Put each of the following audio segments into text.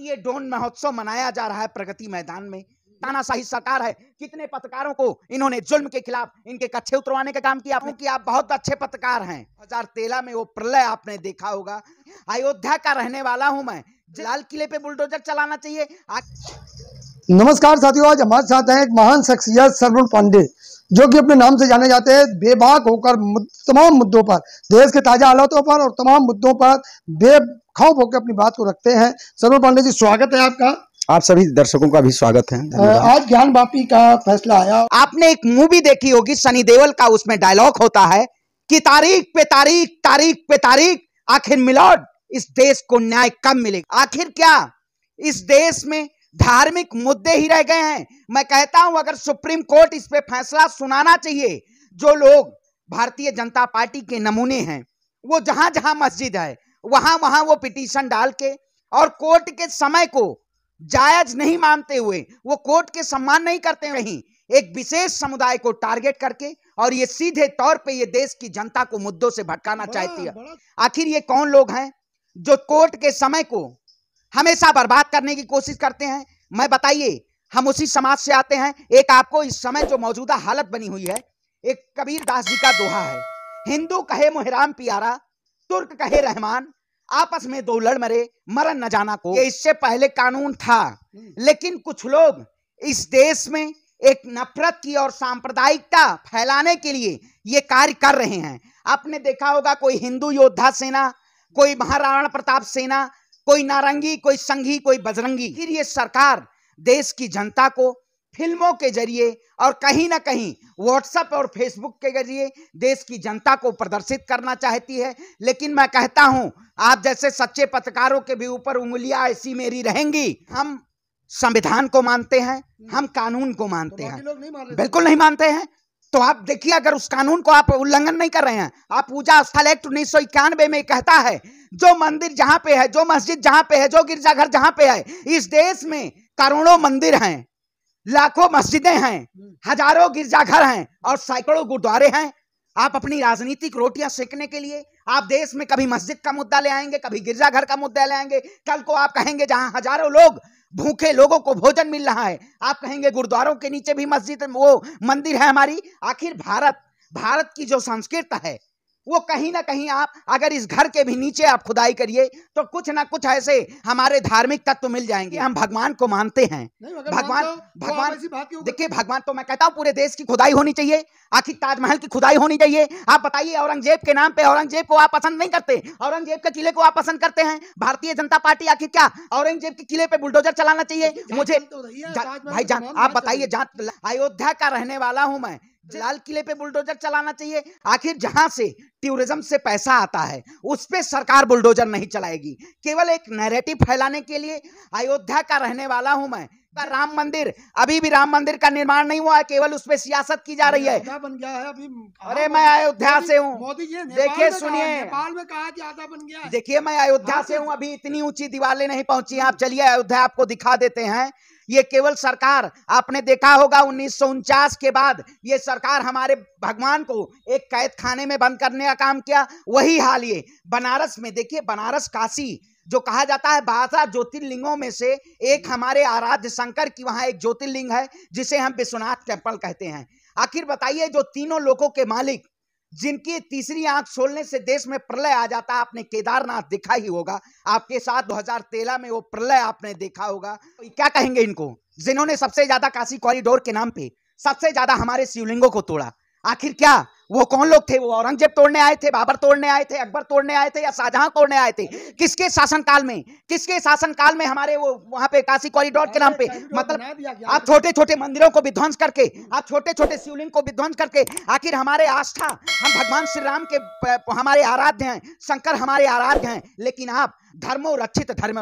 भारतीय ड्रोन महोत्सव मनाया जा रहा है प्रगति मैदान में तानाशाही सरकार है कितने पत्रकारों को इन्होंने जुल्म के खिलाफ इनके कच्छे उतरवाने का काम किया आपने कि आप बहुत अच्छे पत्रकार हैं हजार तेरह में वो प्रलय आपने देखा होगा अयोध्या का रहने वाला हूं मैं लाल किले पे बुलडोजर चलाना चाहिए आ... नमस्कार साथियों आज हमारे साथ हैं एक महान शख्सियत सरवण पांडे जो कि अपने नाम से जाने जाते हैं बेबाक होकर तमाम मुद्दों पर देश के ताजा हालातों पर और तमाम मुद्दों पर बे खौफ होकर अपनी बात को रखते हैं सर्व पांडे जी स्वागत है आपका आप सभी दर्शकों का भी स्वागत है आज ज्ञान बापी का फैसला आया आपने एक मूवी देखी होगी सनी देवल का उसमें डायलॉग होता है कि तारीख पे तारीख तारीख पे तारीख आखिर मिलोड इस देश को न्याय कब मिलेगा आखिर क्या इस देश में धार्मिक मुद्दे ही रह गए हैं मैं कहता हूं अगर सुप्रीम कोर्ट इस पे फैसला सुनाना चाहिए जो लोग भारतीय जनता पार्टी के नमूने हैं वो जहां जहां मस्जिद है वहां वहां वो पिटीशन डाल के और कोर्ट के समय को जायज नहीं मानते हुए वो कोर्ट के सम्मान नहीं करते नहीं एक विशेष समुदाय को टारगेट करके और ये सीधे तौर पे ये देश की जनता को मुद्दों से भटकाना चाहती है आखिर ये कौन लोग हैं जो कोर्ट के समय को हमेशा बर्बाद करने की कोशिश करते हैं मैं बताइए हम उसी समाज से आते हैं एक आपको इस समय जो मौजूदा हालत बनी हुई है एक कबीर दास जी का दोहा है हिंदू कहे मोहराम प्यारा तुर्क कहे रहमान आपस में दो लड़ मरे मरन न जाना को ये इससे पहले कानून था हम्म। लेकिन कुछ लोग इस देश में एक नफरत की और सांप्रदायिकता फैलाने के लिए ये कार्य कर रहे हैं आपने देखा होगा कोई हिंदू योद्धा सेना कोई महाराणा प्रताप सेना कोई नारंगी कोई संघी कोई बजरंगी फिर ये सरकार देश की जनता को फिल्मों के जरिए और कहीं ना कहीं व्हाट्सएप और फेसबुक के जरिए देश की जनता को प्रदर्शित करना चाहती है लेकिन मैं कहता हूं आप जैसे सच्चे पत्रकारों के भी ऊपर उंगलियां ऐसी मेरी रहेंगी हम संविधान को मानते हैं हम कानून को मानते तो हैं नहीं बिल्कुल नहीं मानते हैं तो आप देखिए अगर उस कानून को आप उल्लंघन नहीं कर रहे हैं आप पूजा स्थल एक्ट उन्नीस में कहता है जो मंदिर जहां पे है जो मस्जिद जहां पे है जो गिरजाघर जहां पे है इस देश में करोड़ों मंदिर हैं लाखों मस्जिदें हैं हम्म। हजारों गिरजाघर हैं और सैकड़ों गुरुद्वारे हैं आप अपनी राजनीतिक रोटियां सेकने के लिए आप देश में कभी मस्जिद का मुद्दा ले आएंगे कभी गिरजाघर का मुद्दा ले आएंगे कल को आप कहेंगे जहां हजारों लोग भूखे लोगों को भोजन मिल रहा है आप कहेंगे गुरुद्वारों के नीचे भी मस्जिद वो मंदिर है हमारी आखिर भारत भारत की जो संस्कृत है वो कहीं ना कहीं आप अगर इस घर के भी नीचे आप खुदाई करिए तो कुछ ना कुछ ऐसे हमारे धार्मिक तत्व तो मिल जाएंगे हम भगवान को मानते हैं भगवान तो भगवान देखिए भगवान तो मैं कहता हूँ पूरे देश की खुदाई होनी चाहिए आखिर ताजमहल की खुदाई होनी चाहिए आप बताइए औरंगजेब के नाम पे औरंगजेब को आप पसंद नहीं करते औरंगजेब के किले को आप पसंद करते हैं भारतीय जनता पार्टी आखिर क्या औरंगजेब के किले पे बुलडोजर चलाना चाहिए मुझे तो भाई तो आप बताइए अयोध्या का रहने वाला हूँ मैं लाल किले पे बुलडोजर चलाना चाहिए आखिर जहां से टूरिज्म से पैसा आता है उस पर सरकार बुलडोजर नहीं चलाएगी केवल एक नैरेटिव फैलाने के लिए अयोध्या का रहने वाला हूं मैं राम मंदिर अभी भी राम मंदिर का निर्माण नहीं हुआ है केवल उस पर सियासत की जा रही है बन गया है अभी हाँ, अरे मैं अयोध्या से हूँ मोदी जी देखिए सुनिए नेपाल में कहा बन गया देखिए मैं अयोध्या हाँ, से हूँ तो- अभी इतनी ऊंची दिवाले नहीं पहुंची आप चलिए अयोध्या आपको दिखा देते हैं ये केवल सरकार आपने देखा होगा उन्नीस के बाद ये सरकार हमारे भगवान को एक कैद खाने में बंद करने का काम किया वही हाल ये बनारस में देखिए बनारस काशी जो कहा जाता है बारह ज्योतिर्लिंगों में से एक हमारे आराध्य शंकर की वहां एक ज्योतिर्लिंग है जिसे हम विश्वनाथ टेम्पल कहते हैं आखिर बताइए जो तीनों लोगों के मालिक जिनकी तीसरी आंख छोलने से देश में प्रलय आ जाता है आपने केदारनाथ देखा ही होगा आपके साथ 2013 में वो प्रलय आपने देखा होगा क्या कहेंगे इनको जिन्होंने सबसे ज्यादा काशी कॉरिडोर के नाम पे सबसे ज्यादा हमारे शिवलिंगों को तोड़ा आखिर क्या वो कौन लोग थे वो औरंगजेब तोड़ने आए थे बाबर तोड़ने आए थे अकबर तोड़ने आए थे या शाहजहां तोड़ने आए थे किसके शासनकाल में किसके शासनकाल में हमारे वो वहां पे काशी कॉरिडोर के नाम पे मतलब आप छोटे छोटे मंदिरों को विध्वंस करके आप छोटे छोटे शिवलिंग को विध्वंस करके आखिर हमारे आस्था हम भगवान श्री राम के हमारे आराध्य हैं शंकर हमारे आराध्य हैं लेकिन आप धर्मो रक्षित धर्म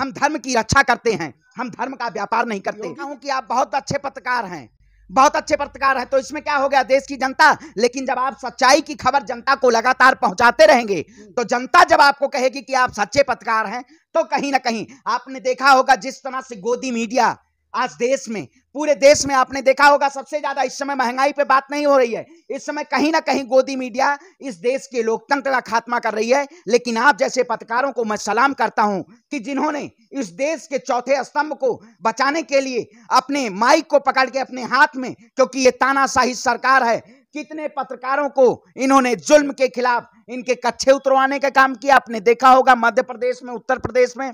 हम धर्म की रक्षा करते हैं हम धर्म का व्यापार नहीं करते हूँ कि आप बहुत अच्छे पत्रकार हैं बहुत अच्छे पत्रकार है तो इसमें क्या हो गया देश की जनता लेकिन जब आप सच्चाई की खबर जनता को लगातार पहुंचाते रहेंगे तो जनता जब आपको कहेगी कि आप सच्चे पत्रकार हैं तो कहीं ना कहीं आपने देखा होगा जिस तरह से गोदी मीडिया आज देश में पूरे देश में आपने देखा होगा सबसे ज्यादा इस समय महंगाई पे बात नहीं हो रही है इस समय कहीं ना कहीं गोदी मीडिया इस देश के लोकतंत्र का खात्मा कर रही है लेकिन आप जैसे पत्रकारों को मैं सलाम करता हूं कि जिन्होंने इस देश के चौथे स्तंभ को बचाने के लिए अपने माइक को पकड़ के अपने हाथ में क्योंकि ये तानाशाही सरकार है कितने पत्रकारों को इन्होंने जुल्म के खिलाफ इनके कच्छे उतरवाने का काम किया आपने देखा होगा मध्य प्रदेश में उत्तर प्रदेश में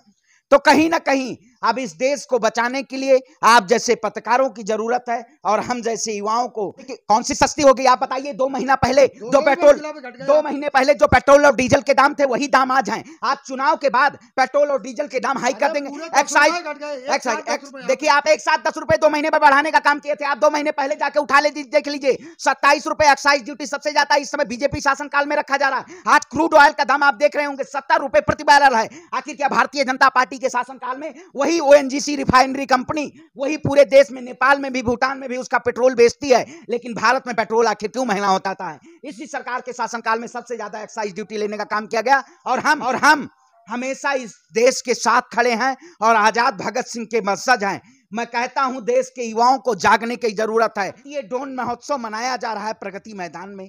तो कहीं ना कहीं अब इस देश को बचाने के लिए आप जैसे पत्रकारों की जरूरत है और हम जैसे युवाओं को कौन सी सस्ती हो गई आप बताइए दो महीना पहले दो जो पेट्रोल दो महीने पहले जो पेट्रोल और डीजल के दाम थे वही दाम आज हैं आप चुनाव के बाद पेट्रोल और डीजल के दाम हाई कर देंगे एक्साइज एक्साइज देखिए आप एक साथ दस रुपए दो महीने पर बढ़ाने का काम किए थे आप दो महीने पहले जाके उठा ले देख लीजिए सत्ताईस रुपए एक्साइज ड्यूटी सबसे ज्यादा इस समय बीजेपी शासनकाल में रखा जा रहा है आज क्रूड ऑयल का दाम आप देख रहे होंगे सत्तर रुपए प्रति बैरल है आखिर क्या भारतीय जनता पार्टी के शासन काल में वही वही ओ रिफाइनरी कंपनी वही पूरे देश में नेपाल में भी भूटान में भी उसका पेट्रोल बेचती है लेकिन भारत में पेट्रोल आखिर क्यों महंगा होता था इसी सरकार के शासनकाल में सबसे ज्यादा एक्साइज ड्यूटी लेने का काम किया गया और हम और हम हमेशा इस देश के साथ खड़े हैं और आजाद भगत सिंह के मस्जिद हैं मैं कहता हूं देश के युवाओं को जागने की जरूरत है ये डोन महोत्सव मनाया जा रहा है प्रगति मैदान में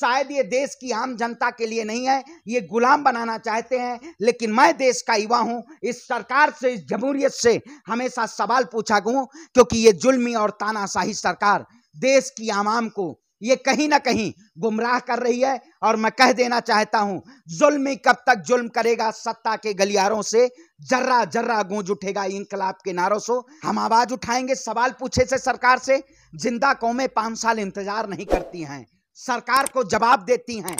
शायद ये देश की आम जनता के लिए नहीं है ये गुलाम बनाना चाहते हैं लेकिन मैं देश का युवा हूं इस सरकार से इस जमहूरियत से हमेशा सवाल पूछा गूँ क्योंकि ये जुल्मी और तानाशाही सरकार देश की आवाम को ये कहीं ना कहीं गुमराह कर रही है और मैं कह देना चाहता हूं जुल्म कब तक जुल्म करेगा सत्ता के गलियारों से जर्रा जर्रा गूंज उठेगा इनकलाब के नारों से हम आवाज उठाएंगे सवाल पूछे से सरकार से जिंदा कौमें पांच साल इंतजार नहीं करती हैं सरकार को जवाब देती हैं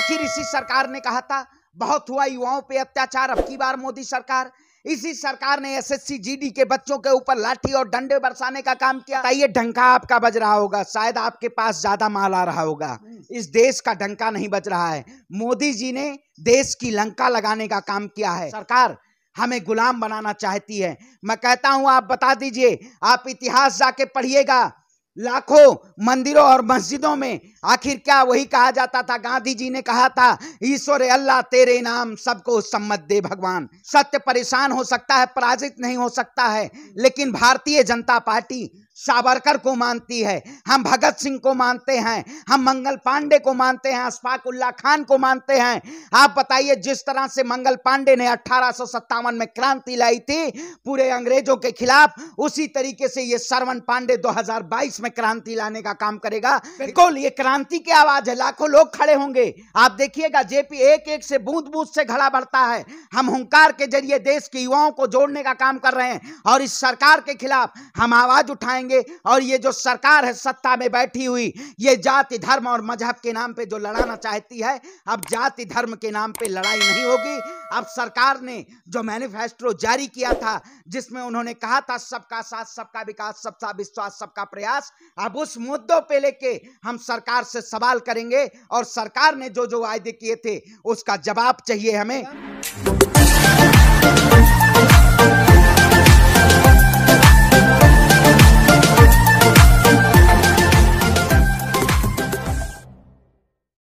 आखिर इसी सरकार ने कहा था बहुत हुआ युवाओं पे अत्याचार अब की बार मोदी सरकार इसी सरकार ने एसएससी जीडी के बच्चों के ऊपर लाठी और डंडे बरसाने का काम किया ये ढंका आपका बज रहा होगा शायद आपके पास ज्यादा माल आ रहा होगा इस देश का ढंका नहीं बज रहा है मोदी जी ने देश की लंका लगाने का काम किया है सरकार हमें गुलाम बनाना चाहती है मैं कहता हूं आप बता दीजिए आप इतिहास जाके पढ़िएगा लाखों मंदिरों और मस्जिदों में आखिर क्या वही कहा जाता था गांधी जी ने कहा था ईश्वर अल्लाह तेरे नाम सबको सम्मत दे भगवान सत्य परेशान हो सकता है पराजित नहीं हो सकता है लेकिन भारतीय जनता पार्टी सावरकर को मानती है हम भगत सिंह को मानते हैं हम मंगल पांडे को मानते हैं अशफाक उल्ला खान को मानते हैं आप बताइए जिस तरह से मंगल पांडे ने अठारह में क्रांति लाई थी पूरे अंग्रेजों के खिलाफ उसी तरीके से ये सरवन पांडे 2022 में क्रांति लाने का काम करेगा बिल्कुल ये क्रांति की आवाज है लाखों लोग खड़े होंगे आप देखिएगा जेपी एक एक से बूंद बूंद से घड़ा बढ़ता है हम हंकार के जरिए देश के युवाओं को जोड़ने का काम कर रहे हैं और इस सरकार के खिलाफ हम आवाज उठाएंगे करेंगे और ये जो सरकार है सत्ता में बैठी हुई ये जाति धर्म और मजहब के नाम पे जो लड़ाना चाहती है अब जाति धर्म के नाम पे लड़ाई नहीं होगी अब सरकार ने जो मैनिफेस्टो जारी किया था जिसमें उन्होंने कहा था सबका साथ सबका विकास सबका विश्वास सबका प्रयास अब उस मुद्दों पे लेके हम सरकार से सवाल करेंगे और सरकार ने जो जो वायदे किए थे उसका जवाब चाहिए हमें